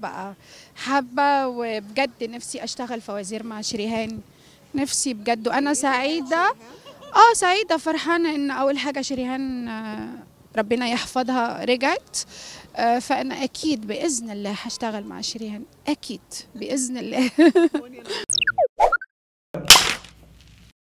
بقى حابه وبجد نفسي اشتغل فوازير مع شريهان نفسي بجد وانا سعيده اه سعيده فرحانه ان اول حاجه شريهان آه، ربنا يحفظها رجعت آه، فانا اكيد باذن الله هشتغل مع شريهان اكيد باذن الله